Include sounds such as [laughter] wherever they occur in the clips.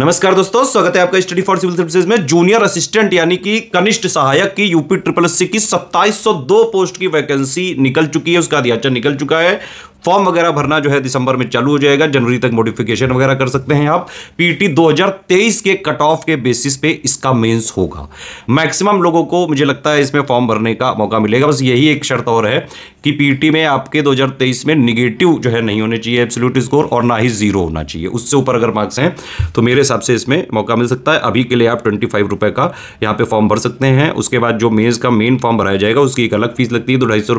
नमस्कार दोस्तों स्वागत है आपका स्टडी फॉर सिविल सर्विसेज में जूनियर असिस्टेंट यानी कि कनिष्ठ सहायक की यूपी ट्रिपल एससी की 2702 पोस्ट की वैकेंसी निकल चुकी है उसका अध्याचन निकल चुका है फॉर्म वगैरह भरना जो है दिसंबर में चालू हो जाएगा जनवरी तक मोडिफिकेशन वगैरह कर सकते हैं आप पीटी 2023 के कट ऑफ के बेसिस पे इसका मेंस होगा मैक्सिमम लोगों को मुझे लगता है इसमें फॉर्म भरने का मौका मिलेगा बस यही एक शर्त और है कि पीटी में आपके 2023 में निगेटिव जो है नहीं होने चाहिए एब्सोल्यूट स्कोर और ना ही जीरो होना चाहिए उससे ऊपर अगर मार्क्स हैं तो मेरे हिसाब से इसमें मौका मिल सकता है अभी के लिए आप ट्वेंटी फाइव का यहाँ पे फॉर्म भर सकते हैं उसके बाद जो मेन्स का मेन फॉर्म भराया जाएगा उसकी एक अलग फीस लगती है दो ढाई सौ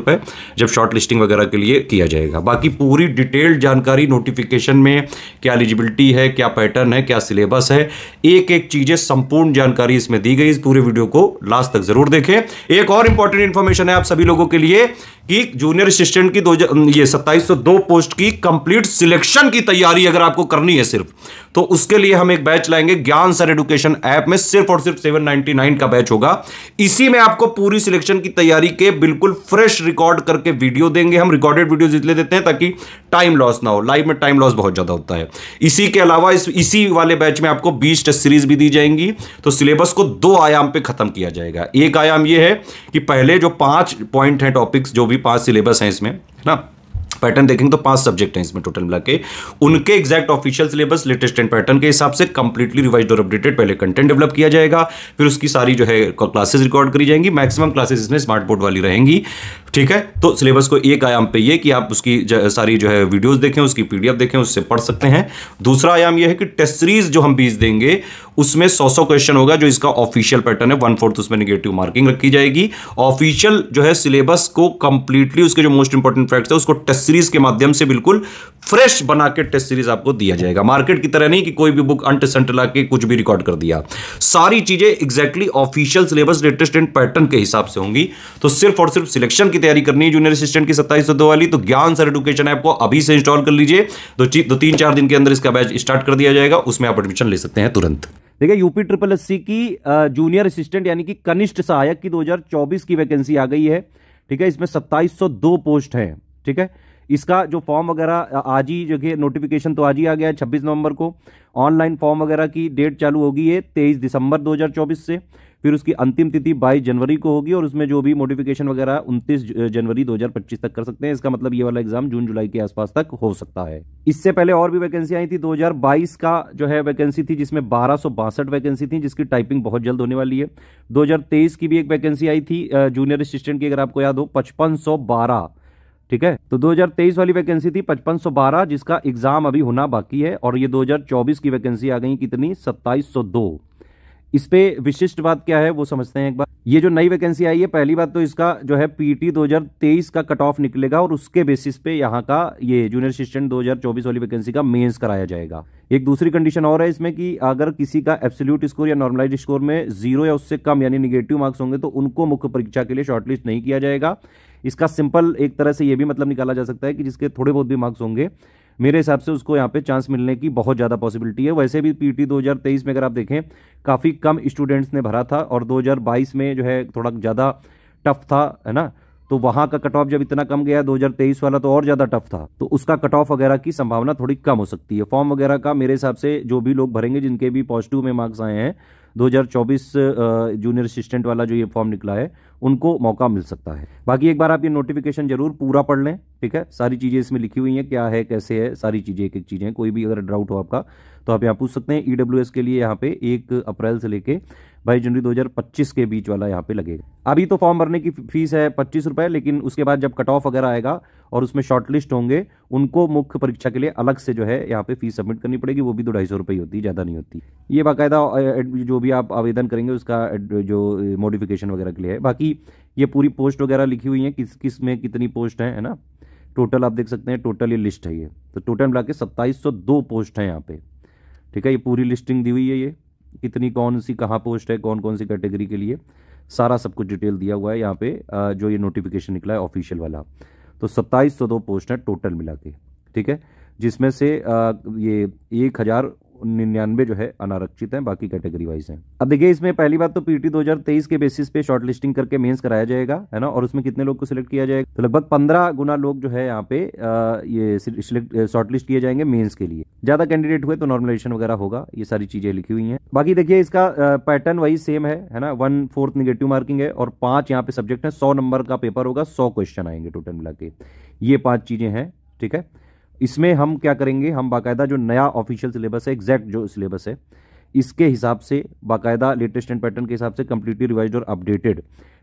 जब शॉर्ट लिस्टिंग वगैरह के लिए किया जाएगा बाकी पूरी डिटेल्ड जानकारी नोटिफिकेशन में क्या एलिजिबिलिटी है क्या पैटर्न है क्या सिलेबस है एक एक चीज़ें संपूर्ण जानकारी इसमें दी गई इस पूरे वीडियो को लास्ट तक जरूर देखें एक और इंपॉर्टेंट इंफॉर्मेशन है आप सभी लोगों के लिए कि जूनियर असिस्टेंट की दो ये सत्ताईस पोस्ट की कंप्लीट सिलेक्शन की तैयारी अगर आपको करनी है सिर्फ तो उसके लिए हम एक बैच लाएंगे ज्ञान सर एडुकेशन ऐप में सिर्फ और सिर्फ सेवन नाइनटी नाइन का बैच होगा इसी में आपको पूरी सिलेक्शन की तैयारी के बिल्कुल फ्रेश रिकॉर्ड करके वीडियो देंगे हम रिकॉर्डेड वीडियो इसलिए देते हैं ताकि टाइम लॉस ना हो लाइव में टाइम लॉस बहुत ज़्यादा होता है इसी के अलावा इस इसी वाले बैच में आपको बीस टेस्ट सीरीज भी दी जाएंगी तो सिलेबस को दो आयाम पे खत्म किया जाएगा एक आयाम यह है कि पहले जो पांच पॉइंट हैं टॉपिक्स जो भी पांच सिलेबस हैं इसमें है ना पैटर्न देखेंगे तो पांच सब्जेक्ट हैं इसमें टोटल मिला के उनके exact official syllabus latest and pattern के हिसाब से कंप्लीटली रिवाइज और अपडेटेड पहले कंटेंट डेवलप किया जाएगा फिर उसकी सारी जो है क्लासेस रिकॉर्ड करी जाएंगी मैक्सिमम क्लासेस इसमें स्मार्ट बोर्ड वाली रहेंगी ठीक है तो सिलेबस को एक आयाम पे ये कि आप उसकी सारी जो है वीडियोज देखें उसकी पीडीएफ देखें उससे पढ़ सकते हैं दूसरा आयाम यह है कि टेस्ट सीरीज जो हम बीज देंगे उसमें सौ सौ क्वेश्चन होगा जो इसका ऑफिशियल पैटर्न है वन फोर्थ उसमें निगेटिव मार्किंग रखी जाएगी ऑफिशियल जो है सिलेबस को कंप्लीटली उसके जो मोस्ट इंपॉर्टेंट फैक्ट है उसको टेस्ट सीरीज के माध्यम से बिल्कुल फ्रेश बना के टेस्ट सीरीज आपको दिया जाएगा मार्केट की तरह नहीं कि कोई भी बुक अंट संट ला के कुछ भी रिकॉर्ड कर दिया सारी चीजें exactly official syllabus latest and pattern के हिसाब से होंगी तो सिर्फ और सिर्फ सिलेक्शन की तैयारी करनी है जूनियर असिस्टेंट की सत्ताईस दो वाली तो ज्ञान सर एडुकेशन ऐप को अभी से इंस्टॉल कर लीजिए दो तीन चार दिन के अंदर इसका बैच स्टार्ट कर दिया जाएगा उसमें आप एडमिशन ले सकते हैं तुरंत देखिए यूपी ट्रिपल एस की जूनियर असिस्टेंट यानी कि कनिष्ठ सहायक की 2024 की वैकेंसी आ गई है ठीक है इसमें 2702 पोस्ट हैं ठीक है इसका जो फॉर्म वगैरह आज ही जो है नोटिफिकेशन तो आज ही आ गया है छब्बीस नवंबर को ऑनलाइन फॉर्म वगैरह की डेट चालू होगी है तेईस दिसंबर 2024 से फिर उसकी अंतिम तिथि बाईस जनवरी को होगी और उसमें जो भी मोडिफिकेशन वगैरह उनतीस जनवरी दो तक कर सकते हैं इसका मतलब ये वाला एग्जाम जून जुलाई के आसपास तक हो सकता है इससे पहले और भी वैकेंसी आई थी दो का जो है वैकेंसी थी जिसमें बारह वैकेंसी थी जिसकी टाइपिंग बहुत जल्द होने वाली है दो की भी एक वैकेंसी आई थी जूनियर असिस्टेंट की अगर आपको याद हो पचपन ठीक है तो 2023 वाली वैकेंसी थी 5512 जिसका एग्जाम अभी होना बाकी है और ये 2024 की वैकेंसी आ गई कितनी 2702 इस पे विशिष्ट बात क्या है वो समझते हैं एक बार ये जो नई वैकेंसी आई है पहली बात तो इसका जो है पीटी 2023 का कट ऑफ निकलेगा और उसके बेसिस पे यहाँ का ये जूनियर असिस्टेंट 2024 वाली वैकेंसी का मेंस कराया जाएगा एक दूसरी कंडीशन और है इसमें कि अगर किसी का एब्सोल्यूट स्कोर या नॉर्मलाइज स्कोर में जीरो या उससे कम यानी निगेटिव मार्क्स होंगे तो उनको मुख्य परीक्षा के लिए शॉर्टलिस्ट नहीं किया जाएगा इसका सिंपल एक तरह से यह भी मतलब निकाला जा सकता है कि जिसके थोड़े बहुत भी मार्क्स होंगे मेरे हिसाब से उसको यहाँ पे चांस मिलने की बहुत ज़्यादा पॉसिबिलिटी है वैसे भी पी टी में अगर आप देखें काफ़ी कम स्टूडेंट्स ने भरा था और 2022 में जो है थोड़ा ज़्यादा टफ था है ना तो वहाँ का कट ऑफ जब इतना कम गया 2023 वाला तो और ज़्यादा टफ था तो उसका कट ऑफ वगैरह की संभावना थोड़ी कम हो सकती है फॉर्म वगैरह का मेरे हिसाब से जो भी लोग भरेंगे जिनके भी पॉजिटिव में मार्क्स आए हैं 2024 जूनियर असिस्टेंट वाला जो ये फॉर्म निकला है उनको मौका मिल सकता है बाकी एक बार आप ये नोटिफिकेशन जरूर पूरा पढ़ लें ठीक है सारी चीज़ें इसमें लिखी हुई हैं क्या है कैसे है सारी चीज़ें एक एक चीज़ें कोई भी अगर डाउट हो आपका तो आप यहाँ पूछ सकते हैं ई e के लिए यहाँ पे एक अप्रैल से लेके बाईस जनवरी 2025 के बीच वाला यहाँ पे लगेगा अभी तो फॉर्म भरने की फीस है पच्चीस रुपए लेकिन उसके बाद जब कट ऑफ वगैरह आएगा और उसमें शॉर्टलिस्ट होंगे उनको मुख्य परीक्षा के लिए अलग से जो है यहाँ पे फीस सबमिट करनी पड़ेगी वो भी दो ढाई सौ रुपये होती है ज़्यादा नहीं होती ये बाकायदा जो भी आप आवेदन करेंगे उसका जो मॉडिफिकेशन वगैरह के लिए है बाकी ये पूरी पोस्ट वगैरह लिखी हुई है किस किस में कितनी पोस्ट है ना टोटल आप देख सकते हैं टोटल ये लिस्ट है ये तो टोटल मिला के सत्ताईस पोस्ट है यहाँ पे ठीक है ये पूरी लिस्टिंग दी हुई है ये कितनी कौन सी कहाँ पोस्ट है कौन कौन सी कैटेगरी के लिए सारा सब कुछ डिटेल दिया हुआ है यहाँ पे जो ये नोटिफिकेशन निकला है ऑफिशियल वाला तो सत्ताईस सौ दो पोस्ट है टोटल मिला के ठीक है जिसमें से ये एक हज़ार निन्यानवे जो है अनारक्षित हैं बाकी कैटेगरी वाइज हैं अब देखिए इसमें पहली बात तो पीटी 2023 के बेसिस पे शॉर्टलिस्टिंग करके मेंस कराया जाएगा है ना और उसमें कितने लोग को सिलेक्ट किया जाएगा तो लगभग पंद्रह गुना लोग जो है यहाँ पे आ, ये शॉर्टलिस्ट किए जाएंगे मेन्स के लिए ज्यादा कैंडिडेट हुए तो नॉर्मलाइजेशन वगैरह होगा ये सारी चीजें लिखी हुई है बाकी देखिए इसका पैटर्न वही सेम है है ना वन फोर्थ निगेटिव मार्किंग है और पांच यहाँ पे सब्जेक्ट है सौ नंबर का पेपर होगा सौ क्वेश्चन आएंगे टोटल मिला ये पांच चीजें हैं ठीक है इसमें हम क्या करेंगे हम बाकायदा जो नया ऑफिशियल सिलेबस है एग्जैक्ट जो सिलेबस है इसके हिसाब से बाकायदा लेटेस्ट एंड पैटर्न के हिसाब से कम्प्लीटली रिवाइज और अपडेटेड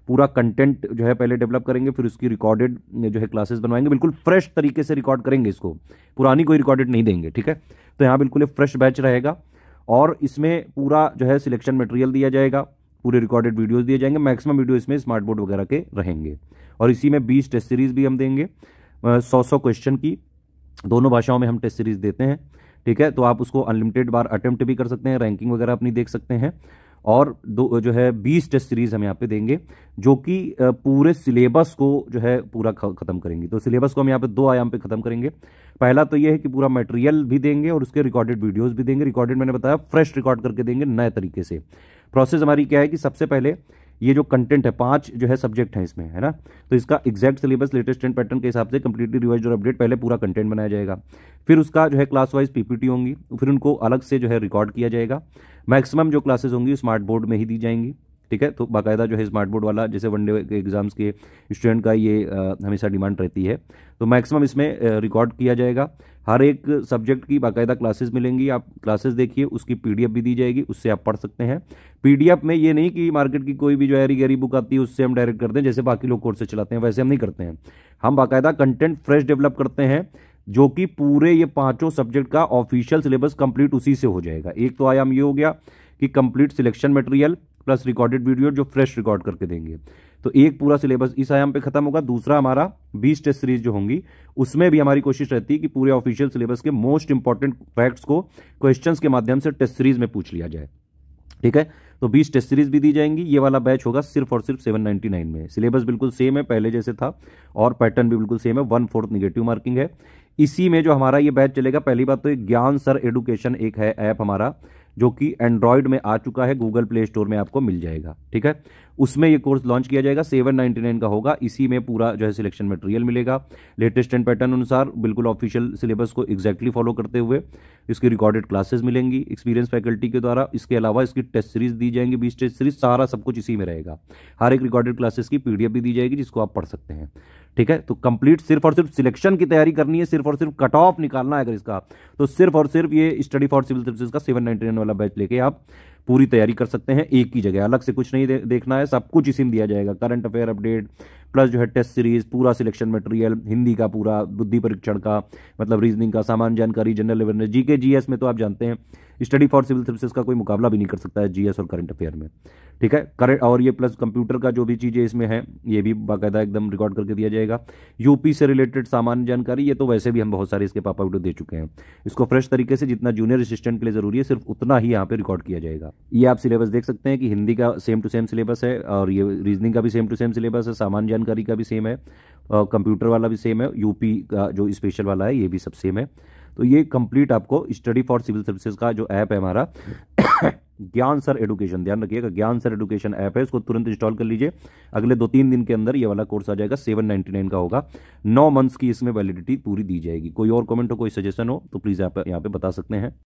पूरा कंटेंट जो है पहले डेवलप करेंगे फिर उसकी रिकॉर्डेड जो है क्लासेस बनवाएंगे बिल्कुल फ्रेश तरीके से रिकॉर्ड करेंगे इसको पुरानी कोई रिकॉर्डेड नहीं देंगे ठीक है तो यहाँ बिल्कुल फ्रेश बैच रहेगा और इसमें पूरा जो है सिलेक्शन मटेरियल दिया जाएगा पूरे रिकॉर्डेड वीडियोज दिए जाएंगे मैक्सिमम वीडियो इसमें स्मार्ट बोर्ड वगैरह के रहेंगे और इसी में बीस टेस्ट सीरीज भी हम देंगे सौ सौ क्वेश्चन की दोनों भाषाओं में हम टेस्ट सीरीज देते हैं ठीक है तो आप उसको अनलिमिटेड बार अटेम्प्ट भी कर सकते हैं रैंकिंग वगैरह अपनी देख सकते हैं और दो जो है बीस टेस्ट सीरीज हम यहाँ पे देंगे जो कि पूरे सिलेबस को जो है पूरा खत्म करेंगे तो सिलेबस को हम यहाँ पे दो आयाम पे खत्म करेंगे पहला तो ये है कि पूरा मटेरियल भी देंगे और उसके रिकॉर्डेड वीडियोस भी देंगे रिकॉर्डेड मैंने बताया फ्रेश रिकॉर्ड करके देंगे नए तरीके से प्रोसेस हमारी क्या है कि सबसे पहले ये जो कंटेंट है पांच जो है सब्जेक्ट है इसमें है ना तो इसका exact syllabus latest trend pattern के हिसाब से कंप्लीटली रिवाइज और अपडेट पहले पूरा कंटेंट बनाया जाएगा फिर उसका जो है क्लास वाइज पीपीटी होंगी फिर उनको अलग से जो है रिकॉर्ड किया जाएगा मैक्सिमम जो क्लासेस होंगी स्मार्ट बोर्ड में ही दी जाएंगी ठीक है तो बाकायदा जो है स्मार्ट बोर्ड वाला जैसे वनडे एग्ज़ाम्स के स्टूडेंट का ये हमेशा डिमांड रहती है तो मैक्सिमम इसमें रिकॉर्ड किया जाएगा हर एक सब्जेक्ट की बाकायदा क्लासेस मिलेंगी आप क्लासेस देखिए उसकी पीडीएफ भी दी जाएगी उससे आप पढ़ सकते हैं पीडीएफ में ये नहीं कि मार्केट की कोई भी जो हैरी गरी बुक आती है उससे हम डायरेक्ट करते हैं जैसे बाकी लोग कोर्सेज चलाते हैं वैसे हम नहीं करते हैं हम बाकायदा कंटेंट फ्रेश डेवलप करते हैं जो कि पूरे ये पांचों सब्जेक्ट का ऑफिशियल सिलेबस कंप्लीट उसी से हो जाएगा एक तो आयाम ये हो गया कि complete selection material plus recorded video जो फ्रेश रिकॉर्ड करके देंगे तो एक पूरा सिलेबस इस आयाम पे खत्म होगा दूसरा हमारा बीस टेस्ट सीरीज जो होंगी उसमें भी हमारी कोशिश रहती है कि पूरे ऑफिशियल सिलेबस के मोस्ट इंपॉर्टेंट फैक्ट्स को क्वेश्चंस के माध्यम से टेस्ट सीरीज में पूछ लिया जाए ठीक है तो 20 टेस्ट सीरीज भी दी जाएंगी ये वाला बैच होगा सिर्फ और सिर्फ 799 में सिलेबस बिल्कुल सेम है पहले जैसे था और पैटर्न भी बिल्कुल सेम है वन फोर्थ निगेटिव मार्किंग है इसी में जो हमारा ये बैच चलेगा पहली बात तो ज्ञान सर एडुकेशन एक है ऐप हमारा जो कि एंड्रॉयड में आ चुका है गूगल प्ले स्टोर में आपको मिल जाएगा ठीक है उसमें ये कोर्स लॉन्च किया जाएगा सेवन नाइन्टी नाइन का होगा इसी में पूरा जो है सिलेक्शन मटेरियल मिलेगा लेटेस्ट एंड पैटर्न अनुसार बिल्कुल ऑफिशियल सिलेबस को एग्जैक्टली फॉलो करते हुए इसकी रिकॉर्डेड क्लासेस मिलेंगी एक्सपीरियंस फैकल्टी के द्वारा इसके अलावा इसकी टेस्ट सीरीज दी जाएंगी बीस टेस्ट सीरीज सारा सब कुछ इसी में रहेगा हर एक रिकॉर्डेड क्लासेस की पीडीएफ भी दी जाएगी जिसको आप पढ़ सकते हैं ठीक है तो कंप्लीट सिर्फ और सिर्फ सिलेक्शन की तैयारी करनी है सिर्फ और सिर्फ कट ऑफ निकालना है अगर इसका तो सिर्फ और सिर्फ ये स्टडी फॉर सिविल सर्विसेज का सेवन नाइन्टी नाइन वाला बैच लेके आप पूरी तैयारी कर सकते हैं एक ही जगह अलग से कुछ नहीं दे, देखना है सब कुछ इसी में दिया जाएगा करंट अफेयर अपडेट प्लस जो है टेस्ट सीरीज पूरा सिलेक्शन मटेरियल हिंदी का पूरा बुद्धि परीक्षण का मतलब रीजनिंग का सामान्य जानकारी जनरल अवेयरनेस जी के जी एस में तो आप जानते हैं स्टडी फॉर सिविल सर्विसेज का कोई मुकाबला भी नहीं कर सकता है जीएस और करंट अफेयर में ठीक है करंट और ये प्लस कंप्यूटर का जो भी चीज़ें इसमें है ये भी बाकायदा एकदम रिकॉर्ड करके दिया जाएगा यूपी से रिलेटेड सामान्य जानकारी ये तो वैसे भी हम बहुत सारे इसके पापा वीडियो दे चुके हैं इसको फ्रेश तरीके से जितना जूनियर असिस्टेंट के लिए ज़रूरी है सिर्फ उतना ही यहाँ पर रिकॉर्ड किया जाएगा ये आप सिलेबस देख सकते हैं कि हिंदी का सेम टू सेम सिलेबस है और ये रीजनिंग का भी सेम टू सेम सिलेबस है सामान्य जानकारी का भी सेम है कंप्यूटर वाला भी सेम है यूपी का जो स्पेशल वाला है ये भी सब सेम है तो ये कंप्लीट आपको स्टडी फॉर सिविल सर्विसेज का जो ऐप है हमारा [coughs] ज्ञान सर एडुकेशन ध्यान रखिएगा ज्ञान सर एडुकेशन ऐप है इसको तुरंत इंस्टॉल कर लीजिए अगले दो तीन दिन के अंदर ये वाला कोर्स आ जाएगा सेवन नाइन्टी नाइन का होगा नौ मंथ्स की इसमें वैलिडिटी पूरी दी जाएगी कोई और कमेंट हो कोई सजेशन हो तो प्लीज़ आप यहाँ पे बता सकते हैं